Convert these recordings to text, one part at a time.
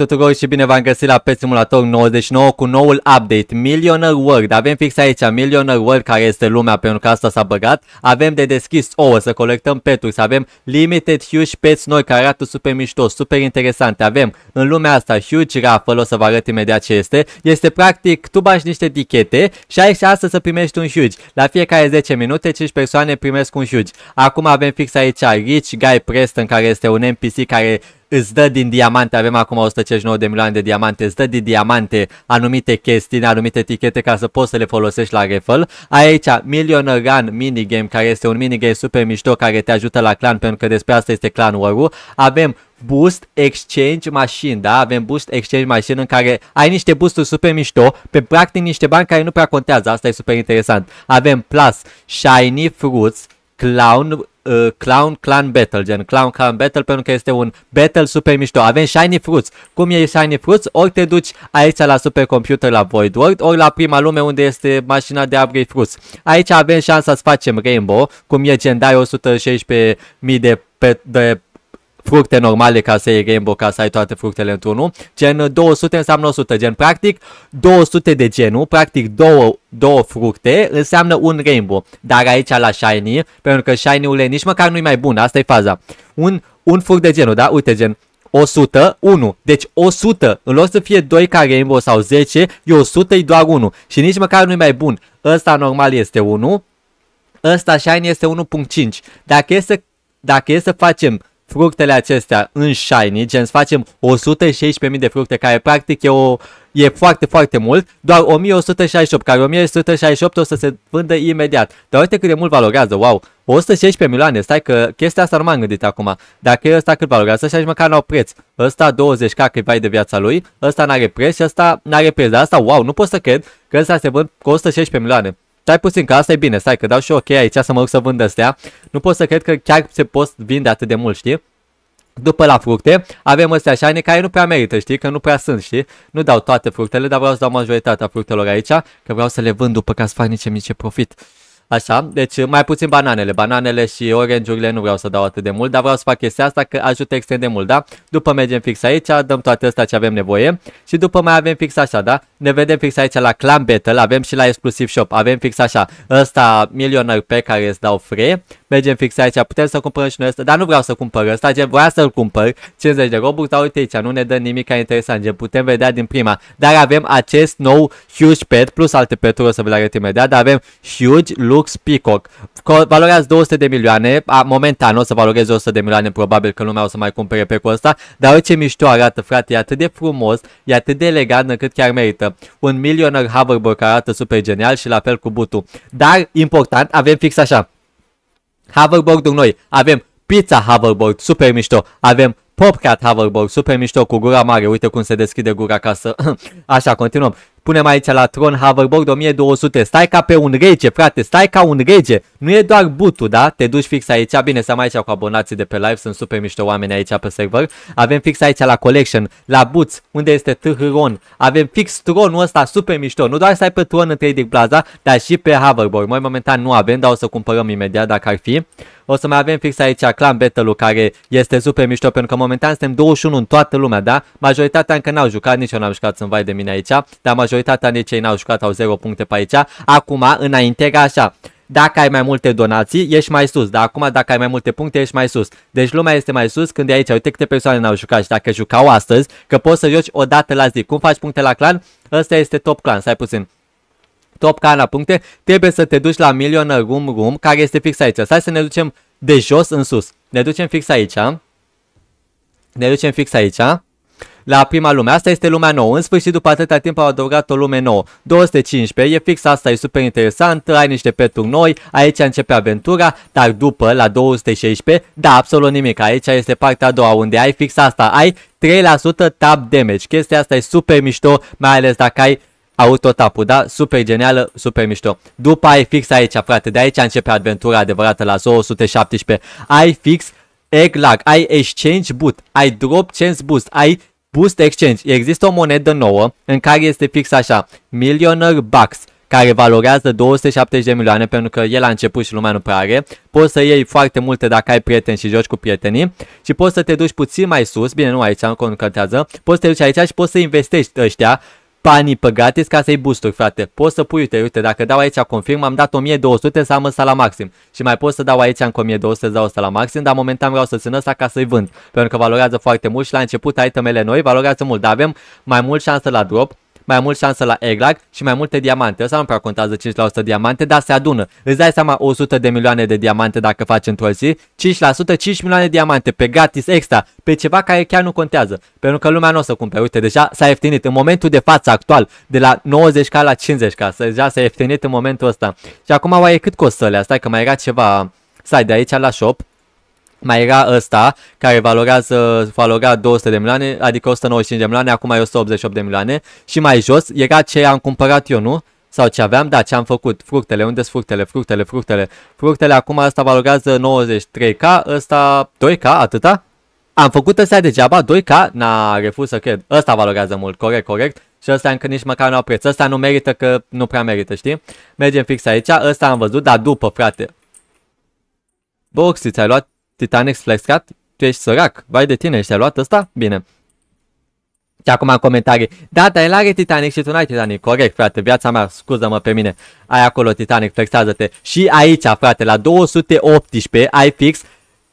Tuturor și bine v-am găsit la Pet Simulator 99 cu noul update, Millionaire World. Avem fix aici Millionaire World care este lumea pentru că asta s-a băgat. Avem de deschis ouă să colectăm peturi, să avem limited huge pets noi care arată super mișto, super interesante. Avem în lumea asta huge raffle, o să vă arăt imediat ce este. Este practic, tu bași niște tichete și ai șansa să primești un huge. La fiecare 10 minute 5 persoane primesc un huge. Acum avem fix aici Rich Guy Preston care este un NPC care îți dă din diamante, avem acum 159 de milioane de diamante, îți dă din diamante anumite chestii, anumite etichete ca să poți să le folosești la raffle. Aici Million Run minigame care este un minigame super mișto care te ajută la clan pentru că despre asta este clan war-ul. Avem Boost Exchange Machine, da? Avem Boost Exchange Machine în care ai niște boosturi super mișto, pe practic niște bani care nu prea contează, asta e super interesant. Avem Plus Shiny Fruits, Clown uh, Clown Clan Battle, gen Clown Clan Battle, pentru că este un battle super mișto. Avem Shiny Fruits. Cum e Shiny Fruits? Ori te duci aici la supercomputer la Void World, ori la prima lume unde este mașina de upgrade Fruits. Aici avem șansa să facem Rainbow, cum e gen dai 116.000 de, pe, de fructe normale ca să iei Rainbow, ca să ai toate fructele într-unul. Gen 200 uh, înseamnă 100, gen practic 200 de genul, practic două, două fructe înseamnă un Rainbow. Dar aici la Shiny, pentru că Shiny-urile nici măcar nu-i mai bun, asta e faza. Un, un fruct de genul, da? Uite gen 100, 1. Deci 100, în loc să fie 2 ca Rainbow sau 10, e 100, e doar 1. Și nici măcar nu-i mai bun. Ăsta normal este 1, ăsta Shiny este 1.5. Dacă e să dacă e să facem fructele acestea în shiny, gen să facem 116.000 de fructe, care practic e, o, e foarte, foarte mult, doar 1168, care 1168 o să se vândă imediat. Dar uite cât de mult valorează, wow, 116 milioane, stai că chestia asta nu m-am gândit acum. Dacă e ăsta cât valorează, și măcar n-au preț. Ăsta 20k că vai de viața lui, ăsta n-are preț și ăsta n-are preț, dar asta, wow, nu pot să cred că ăsta se vând cu 116 milioane. Stai puțin, că asta e bine, stai că dau și ok aici să mă duc să vând astea. Nu pot să cred că chiar se pot vinde atât de mult, știi? După la fructe, avem astea șaine care nu prea merită, știi, că nu prea sunt, știi? Nu dau toate fructele, dar vreau să dau majoritatea fructelor aici, că vreau să le vând după ca să fac nici mici profit. Așa, deci mai puțin bananele. Bananele și orange nu vreau să dau atât de mult, dar vreau să fac chestia asta că ajută extrem de mult, da? După mergem fix aici, dăm toate astea ce avem nevoie și după mai avem fix așa, da? Ne vedem fix aici la Clan Battle, avem și la Exclusive Shop, avem fix așa, ăsta milionar pe care îți dau free, Mergem fix aici, putem să cumpărăm și noi ăsta, dar nu vreau să cumpăr ăsta, gen, vreau să-l cumpăr, 50 de robux, dar uite aici, nu ne dă nimic interesant, gen, putem vedea din prima, dar avem acest nou huge pet, plus alte peturi, o să vă le arăt imediat, dar avem huge lux peacock, valorează 200 de milioane, a, momentan o să valoreze 100 de milioane, probabil că lumea o să mai cumpere pe costa, dar ce mișto arată, frate, e atât de frumos, e atât de elegant încât chiar merită. Un millionaire hoverboard care arată super genial și la fel cu butul. Dar, important, avem fix așa hoverboard ul noi. Avem pizza hoverboard, super mișto. Avem popcat hoverboard, super mișto, cu gura mare. Uite cum se deschide gura ca să... Așa, continuăm. Punem aici la tron hoverboard 1200. Stai ca pe un rege, frate, stai ca un rege. Nu e doar butul, da? Te duci fix aici, bine, să mai aici cu abonații de pe live, sunt super mișto oameni aici pe server. Avem fix aici la collection, la buț, unde este Tron. Avem fix tronul ăsta super mișto. Nu doar să ai pe tron în 3D Plaza, dar și pe hoverboard. Noi momentan nu avem, dar o să cumpărăm imediat dacă ar fi. O să mai avem fix aici Clan Battle-ul care este super mișto pentru că momentan suntem 21 în toată lumea, da? Majoritatea încă n-au jucat, nici eu n-am jucat, sunt vai de mine aici, dar majoritatea nici ei n-au jucat, au 0 puncte pe aici. Acum, înainte era așa, dacă ai mai multe donații, ești mai sus, dar acum dacă ai mai multe puncte, ești mai sus. Deci lumea este mai sus când e aici, uite câte persoane n-au jucat și dacă jucau astăzi, că poți să joci o dată la zi. Cum faci puncte la clan? Ăsta este top clan, stai puțin top clan la puncte, trebuie să te duci la Millioner Room Room, care este fix aici. Stai să ne ducem de jos în sus. Ne ducem fix aici. Ne ducem fix aici la prima lume. Asta este lumea nouă. În sfârșit, după atâta timp au adăugat o lume nouă. 215, e fix asta, e super interesant, ai niște peturi noi, aici începe aventura, dar după, la 216, da, absolut nimic. Aici este partea a doua, unde ai fix asta, ai 3% tap damage. Chestia asta e super mișto, mai ales dacă ai autotapul, da? Super genială, super mișto. După ai fix aici, frate, de aici începe aventura adevărată la 217. Ai fix egg lag, ai exchange boot, ai drop chance boost, ai Boost Exchange. Există o monedă nouă în care este fix așa, Millionaire Bucks care valorează 270 de milioane pentru că el a început și lumea nu prea are. Poți să iei foarte multe dacă ai prieteni și joci cu prietenii și poți să te duci puțin mai sus, bine nu aici, nu contează, poți să te duci aici și poți să investești ăștia banii gratis ca să-i boosturi, frate. Poți să pui, uite, uite, dacă dau aici confirm, am dat 1200 să am ăsta la maxim. Și mai pot să dau aici încă 1200 să dau ăsta la maxim, dar momentan vreau să țin ăsta ca să-i vând. Pentru că valorează foarte mult și la început itemele noi valorează mult, dar avem mai mult șansă la drop mai mult șansă la egg și mai multe diamante. Ăsta nu prea contează 5% diamante, dar se adună. Îți dai seama 100 de milioane de diamante dacă faci într-o zi, 5%, 5 milioane de diamante pe gratis extra, pe ceva care chiar nu contează, pentru că lumea nu o să cumpere. Uite, deja s-a ieftinit în momentul de față actual, de la 90k la 50k, deja s-a ieftinit în momentul ăsta. Și acum oaie cât costă alea? Stai că mai era ceva Stai de aici la shop mai era ăsta, care valorează, valora 200 de milioane, adică 195 de milioane, acum e 188 de milioane. Și mai jos era ce am cumpărat eu, nu? Sau ce aveam, da, ce am făcut, fructele, unde sunt fructele, fructele, fructele. Fructele acum asta valorează 93k, ăsta 2k, atâta? Am făcut ăsta degeaba, 2K, n-a refuz să cred. Ăsta valorează mult, corect, corect. Și ăsta încă nici măcar nu au preț. Ăsta nu merită că nu prea merită, știi? Mergem fix aici, ăsta am văzut, dar după, frate. Boxi, ți-ai luat Titanic flexcat, tu ești sărac, vai de tine, ești a luat ăsta? Bine. Și acum în comentarii, da, dar el are Titanic și tu n-ai Titanic, corect frate, viața mea, scuză-mă pe mine, ai acolo Titanic, flexează-te. Și aici frate, la 218 ai fix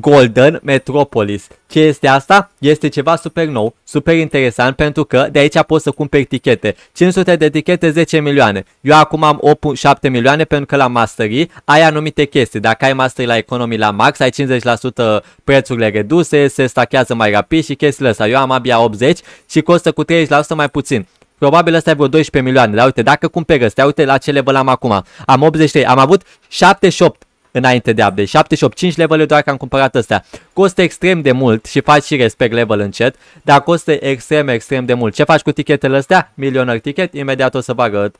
Golden Metropolis. Ce este asta? Este ceva super nou, super interesant pentru că de aici poți să cumperi tichete. 500 de etichete, 10 milioane. Eu acum am 8, 7 milioane pentru că la mastery ai anumite chestii. Dacă ai mastery la economii la max, ai 50% prețurile reduse, se stachează mai rapid și chestiile astea. Eu am abia 80 și costă cu 30% mai puțin. Probabil ăsta e vreo 12 milioane, dar uite, dacă cumperi ăsta, uite la ce level am acum. Am 83, am avut 78 înainte de update. 5 level doar că am cumpărat astea. Costă extrem de mult și faci și respect level încet, dar costă extrem, extrem de mult. Ce faci cu tichetele astea? Milionar ticket, imediat o să bagă.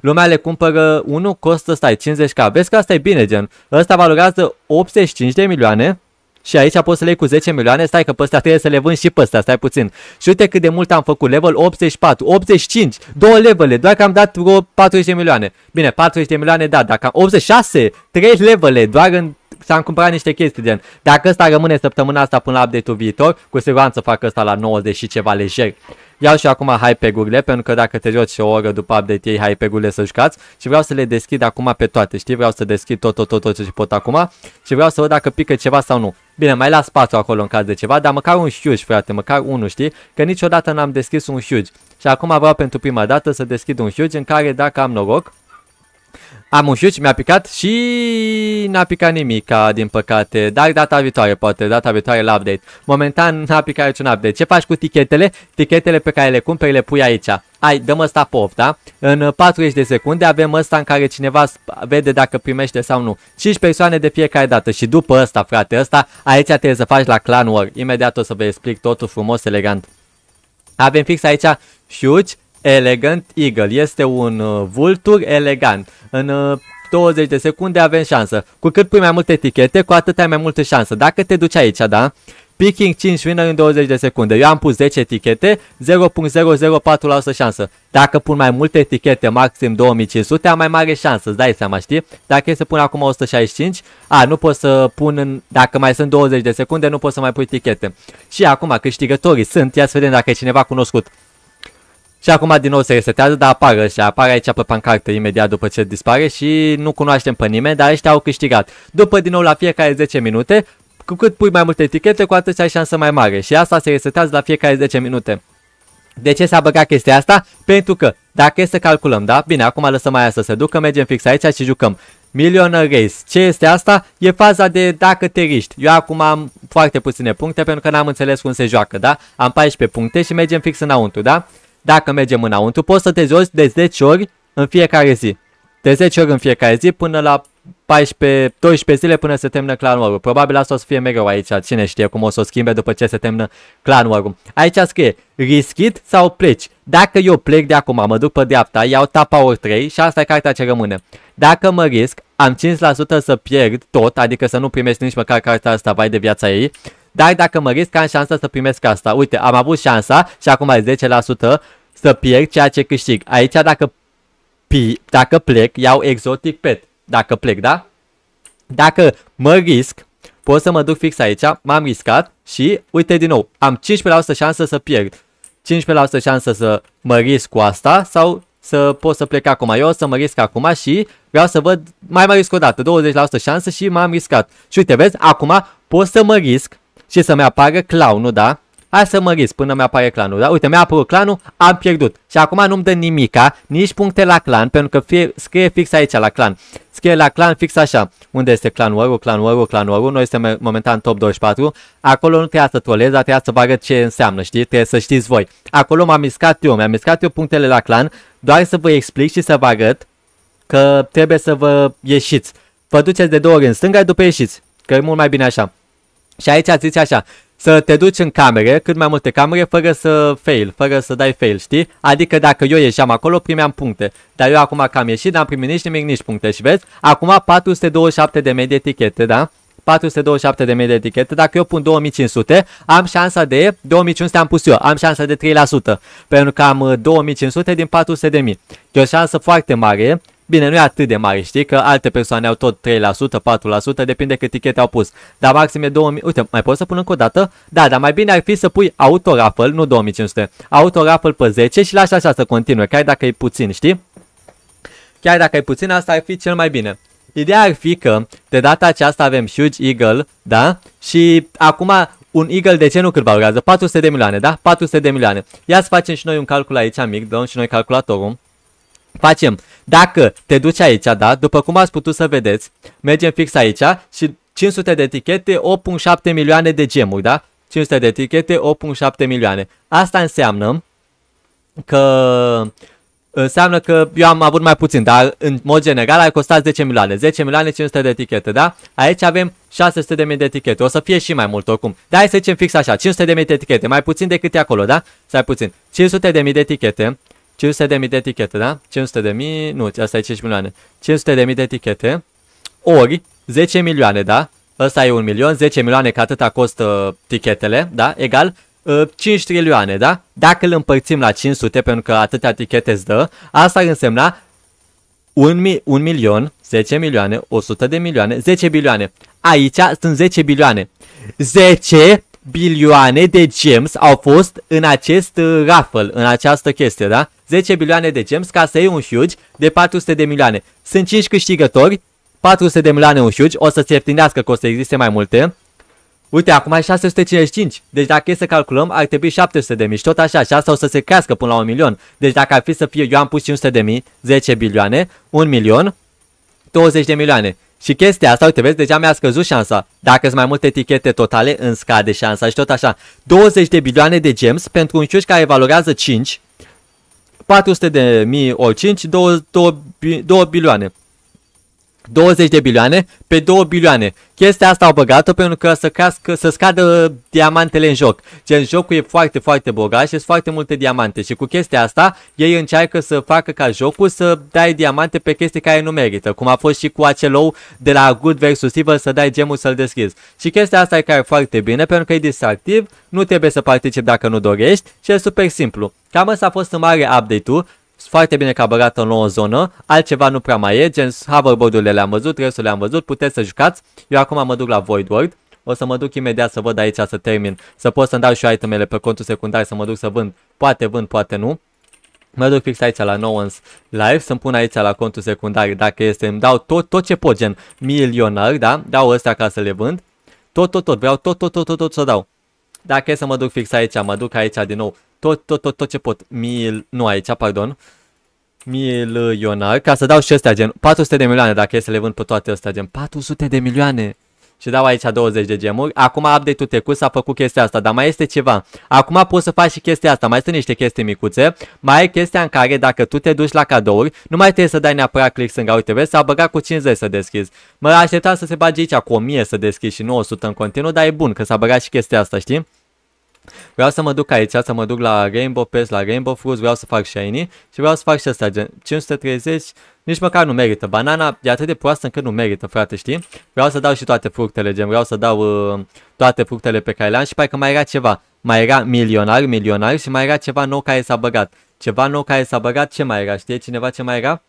Lumea le cumpără 1, costă stai 50k. Vezi că asta e bine, gen. Ăsta valorează 85 de milioane și aici poți să le iei cu 10 milioane, stai că pe ăsta trebuie să le vând și pe ăsta, stai puțin. Și uite cât de mult am făcut, level 84, 85, două levele, doar că am dat 40 de milioane. Bine, 40 de milioane da, dacă am 86, 3 levele, doar în și-am cumpărat niște chestii gen, dacă ăsta rămâne săptămâna asta până la update-ul viitor, cu siguranță fac ăsta la 90 și ceva lejer. Iau și acum pe urile pentru că dacă te joci o oră după update, iei pe urile să jucați și vreau să le deschid acum pe toate, știi? Vreau să deschid tot, tot, tot, tot ce pot acum și vreau să văd dacă pică ceva sau nu. Bine, mai las spațiu acolo în caz de ceva, dar măcar un huge, frate, măcar unul, știi? Că niciodată n-am deschis un huge. Și acum vreau pentru prima dată să deschid un huge în care, dacă am noroc, am un huge, mi-a picat și n-a picat nimica, din păcate, dar data viitoare, poate, data viitoare la update. Momentan n-a picat niciun update. Ce faci cu tichetele? Tichetele pe care le cumperi le pui aici ai, dăm ăsta pofta, da? în 40 uh, de secunde avem ăsta în care cineva vede dacă primește sau nu. 5 persoane de fiecare dată și după ăsta, frate, ăsta, aici trebuie să faci la Clan War. Imediat o să vă explic totul frumos, elegant. Avem fix aici Huge Elegant Eagle. Este un uh, vultur elegant. În uh, 20 de secunde avem șansă. Cu cât pui mai multe etichete, cu atât ai mai multe șansă. Dacă te duci aici, da? Picking 5 winner în 20 de secunde. Eu am pus 10 deci etichete, 0.004% șansă. Dacă pun mai multe etichete, maxim 2500, am mai mare șansă, îți dai seama, știi? Dacă e să pun acum 165, a, nu pot să pun, în, dacă mai sunt 20 de secunde, nu pot să mai pui etichete. Și acum câștigătorii sunt, ia să vedem dacă e cineva cunoscut. Și acum din nou se resetează, dar apare și apare aici pe pancartă imediat după ce dispare și nu cunoaștem pe nimeni, dar ăștia au câștigat. După din nou la fiecare 10 minute cu cât pui mai multe etichete, cu atât ai șansă mai mare și asta se resetează la fiecare 10 minute. De ce s-a băgat chestia asta? Pentru că, dacă e să calculăm, da? Bine, acum lăsăm aia să se ducă, mergem fix aici și jucăm. Millionaire Race. Ce este asta? E faza de dacă te riști. Eu acum am foarte puține puncte pentru că n-am înțeles cum se joacă, da? Am 14 puncte și mergem fix înăuntru, da? Dacă mergem înăuntru, poți să te joci de 10 ori în fiecare zi. De 10 ori în fiecare zi până la 14, 12 zile până se termină clan war -ul. Probabil asta o să fie mereu aici, cine știe cum o să o schimbe după ce se termină clan war -ul. Aici scrie, rischit sau pleci? Dacă eu plec de acum, mă duc pe dreapta, iau tapa ori 3 și asta e cartea ce rămâne. Dacă mă risc, am 5% să pierd tot, adică să nu primesc nici măcar cartea asta vai de viața ei. Dar dacă mă risc, am șansa să primesc asta. Uite, am avut șansa și acum ai 10% să pierd ceea ce câștig. Aici dacă, pi, dacă plec, iau exotic pet dacă plec, da? Dacă mă risc, pot să mă duc fix aici, m-am riscat și uite din nou, am 15% șansă să pierd. 15% șansă să mă risc cu asta sau să pot să plec acum. Eu o să mă risc acum și vreau să văd mai mai risc o dată, 20% șansă și m-am riscat. Și uite, vezi, acum pot să mă risc și să-mi apară clownul, da? Hai să mă risc până mi-apare clanul. Da? Uite, mi-a apărut clanul, am pierdut. Și acum nu-mi dă nimica, nici puncte la clan, pentru că fie, scrie fix aici la clan. Scrie la clan fix așa. Unde este clan Waru, clan Waru, clan Waru. Noi suntem momentan top 24. Acolo nu trebuie să trolez, dar trebuie să vă arăt ce înseamnă, știi? Trebuie să știți voi. Acolo m-am miscat eu, mi-am miscat eu punctele la clan, doar să vă explic și să vă arăt că trebuie să vă ieșiți. Vă duceți de două ori în stânga, după ieșiți. Că e mult mai bine așa. Și aici zice așa, să te duci în camere, cât mai multe camere, fără să fail, fără să dai fail, știi? Adică dacă eu ieșeam acolo, primeam puncte. Dar eu acum că am ieșit, n-am primit nici nimic, nici puncte. Și vezi, acum 427 de mii de etichete, da? 427 de mii de etichete, dacă eu pun 2500, am șansa de, 2500 am pus eu, am șansa de 3%, pentru că am 2500 uh, din 400 de mii. E o șansă foarte mare Bine, nu e atât de mare, știi, că alte persoane au tot 3%, 4%, depinde cât tichete au pus. Dar maxim e 2000, uite, mai pot să pun încă o dată? Da, dar mai bine ar fi să pui autoraffle, nu 2500, autoraffle pe 10 și lași așa să continue, chiar dacă e puțin, știi? Chiar dacă e puțin, asta ar fi cel mai bine. Ideea ar fi că de data aceasta avem Huge Eagle, da? Și acum un Eagle de ce nu cât valorează? 400 de milioane, da? 400 de milioane. Ia să facem și noi un calcul aici mic, dăm și noi calculatorul. Facem, dacă te duci aici, da, după cum ați putut să vedeți, mergem fix aici și 500 de etichete, 8.7 milioane de gemuri, da? 500 de etichete, 8.7 milioane. Asta înseamnă că înseamnă că eu am avut mai puțin, dar în mod general ar costat 10 milioane, 10 milioane 500 de etichete, da? Aici avem 600 de mii de etichete, o să fie și mai mult oricum. Da, hai să zicem fix așa, 500 de mii de etichete, mai puțin decât e acolo, da? Să ai puțin. 500 de mii de etichete, 500 de mii de etichete, da? 500 de mii, nu, asta e 5 milioane. 500 de mii de etichete ori 10 milioane, da? Ăsta e 1 milion, 10 milioane că atâta costă uh, tichetele, da? Egal 5 uh, trilioane, da? Dacă îl împărțim la 500 pentru că atâtea tichete îți dă, asta ar însemna 1, mi 1 milion, 10 milioane, 100 de milioane, 10 bilioane. Aici sunt 10 bilioane. 10 bilioane de gems au fost în acest uh, raffle, în această chestie, da? 10 bilioane de gems ca să iei un huge de 400 de milioane. Sunt 5 câștigători, 400 de milioane un huge, o să se ieftinească că o să existe mai multe. Uite, acum ai 655, deci dacă e să calculăm, ar trebui 700 de mii și tot așa, și asta o să se crească până la 1 milion. Deci dacă ar fi să fie, eu am pus 500 de mii, 10 bilioane, 1 milion, 20 de milioane. Și chestia asta, uite, vezi, deja mi-a scăzut șansa. Dacă sunt mai multe etichete totale, îmi scade șansa și tot așa. 20 de bilioane de gems pentru un ciuș care valorează 5. 400 de mii ori 5, 2, 2, 2 bilioane. 20 de bilioane pe 2 bilioane. Chestia asta au băgat-o pentru că să, crească, să scadă diamantele în joc. Gen, jocul e foarte, foarte bogat și sunt foarte multe diamante și cu chestia asta ei încearcă să facă ca jocul să dai diamante pe chestii care nu merită, cum a fost și cu ou de la Good vs Evil să dai gemul să-l deschizi. Și chestia asta e care e foarte bine pentru că e distractiv, nu trebuie să participi dacă nu dorești și e super simplu. Cam asta a fost în mare update-ul, foarte bine că a băgat o nouă zonă, altceva nu prea mai e, gen hoverboard-urile le-am văzut, restul le-am văzut, puteți să jucați. Eu acum mă duc la Void World, o să mă duc imediat să văd aici să termin, să pot să-mi dau și itemele pe contul secundar, să mă duc să vând, poate vând, poate nu. Mă duc fix aici la No One's Life, să-mi pun aici la contul secundar dacă este, îmi dau tot, tot ce pot, gen milionar, da? Dau ăsta ca să le vând. Tot, tot, tot, vreau tot, tot, tot, tot, tot să dau. Dacă e să mă duc fix aici, mă duc aici din nou tot, tot, tot, tot ce pot. Mil, nu aici, pardon. Milionar, uh, ca să dau și ăstea gen 400 de milioane dacă e să le vând pe toate ăstea gen 400 de milioane. Și dau aici 20 de gemuri. Acum update-ul trecut s-a făcut chestia asta, dar mai este ceva. Acum poți să faci și chestia asta, mai sunt niște chestii micuțe. Mai e chestia în care dacă tu te duci la cadouri, nu mai trebuie să dai neapărat click stânga. Uite, vezi, s-a băgat cu 50 să deschizi. Mă așteptam să se bage aici cu 1000 să deschizi și 900 în continuu, dar e bun că s-a băgat și chestia asta, știi? Vreau să mă duc aici, să mă duc la Rainbow Pass, la Rainbow Fruits, vreau să fac shiny și vreau să fac și asta, gen 530, nici măcar nu merită. Banana e atât de proastă încât nu merită, frate, știi? Vreau să dau și toate fructele, gen vreau să dau uh, toate fructele pe care le-am și parcă mai era ceva. Mai era milionar, milionar și mai era ceva nou care s-a băgat. Ceva nou care s-a băgat, ce mai era? Știe cineva ce mai era?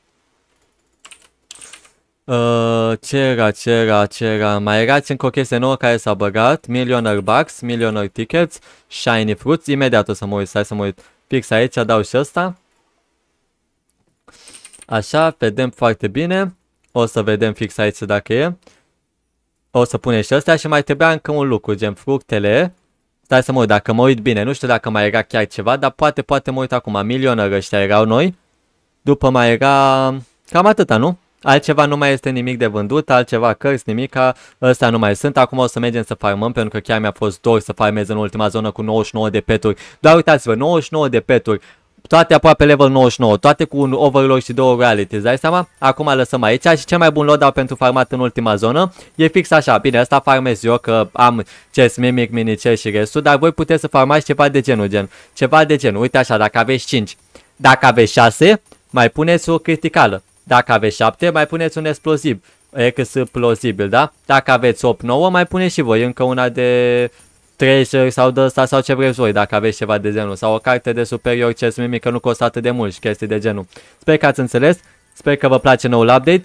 Uh, ce era, ce era, ce era? Mai era încă o chestie nouă care s-a băgat. Millioner Bucks, Millioner Tickets, Shiny Fruits. Imediat o să mă uit, stai să mă uit. Fix aici, adaug și ăsta. Așa, vedem foarte bine. O să vedem fix aici dacă e. O să pune și ăsta și mai trebuia încă un lucru, gen fructele. Stai să mă uit, dacă mă uit bine, nu știu dacă mai era chiar ceva, dar poate, poate mă uit acum. Milioner ăștia erau noi. După mai era... Cam atâta, nu? altceva nu mai este nimic de vândut, altceva cărți, nimica, ăsta nu mai sunt. Acum o să mergem să farmăm, pentru că chiar mi-a fost dor să farmez în ultima zonă cu 99 de peturi. Doar uitați-vă, 99 de peturi, toate aproape level 99, toate cu un overlord și două reality, îți dai seama? Acum lăsăm aici și cel mai bun loadout pentru farmat în ultima zonă e fix așa, bine, asta farmez eu că am chest mimic, mini chest și restul, dar voi puteți să farmați ceva de genul, gen, ceva de genul, uite așa, dacă aveți 5, dacă aveți 6, mai puneți o criticală, dacă aveți 7, mai puneți un exploziv, e că sunt plozibil, da? Dacă aveți 8-9, mai puneți și voi încă una de treasure sau de asta sau ce vreți voi, dacă aveți ceva de genul. Sau o carte de superior ce mimic că nu costă atât de mult și chestii de genul. Sper că ați înțeles, sper că vă place noul update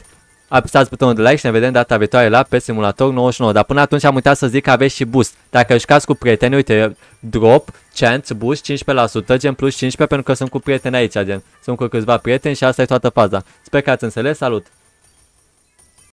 apăsați butonul de like și ne vedem data viitoare la pe simulator 99. Dar până atunci am uitat să zic că aveți și boost. Dacă jucați cu prieteni, uite, drop, chance, boost 15%, gen plus 15 pentru că sunt cu prieteni aici, gen. Sunt cu câțiva prieteni și asta e toată faza. Sper că ați înțeles, salut!